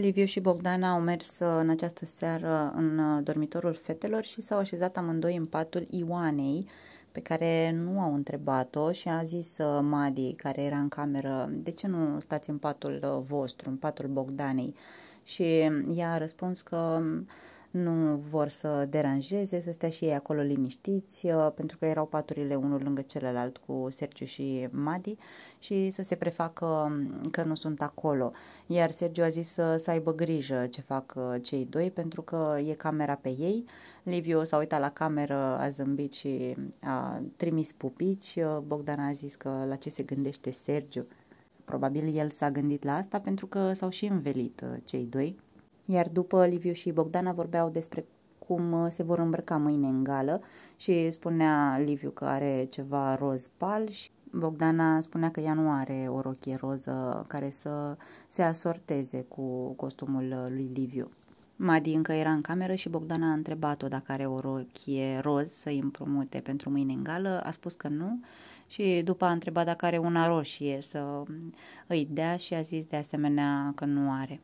Liviu și Bogdana au mers uh, în această seară în uh, dormitorul fetelor și s-au așezat amândoi în patul Ioanei, pe care nu au întrebat-o și a zis uh, Madi, care era în cameră, de ce nu stați în patul vostru, în patul Bogdanei? Și ea a răspuns că um, nu vor să deranjeze, să stea și ei acolo liniștiți, uh, pentru că erau paturile unul lângă celălalt cu Sergiu și Madi și să se prefacă mm, că nu sunt acolo. Iar Sergiu a zis să, uh, să aibă grijă ce fac uh, cei doi, pentru că e camera pe ei. Liviu s-a uitat la cameră, a zâmbit și a trimis pupici. Bogdan a zis că la ce se gândește Sergiu. Probabil el s-a gândit la asta pentru că s-au și învelit cei doi iar după, Liviu și Bogdana vorbeau despre cum uh, se vor îmbrăca mâine în gală și spunea Liviu că are ceva roz pal și Bogdana spunea că ea nu are o rochie roză care să se asorteze cu costumul uh, lui Liviu. Madi încă era în cameră și Bogdana a întrebat-o dacă are o rochie roz să îi împrumute pentru mâine în gală, a spus că nu și după a întrebat dacă are una roșie să um, îi dea și a zis de asemenea că nu are.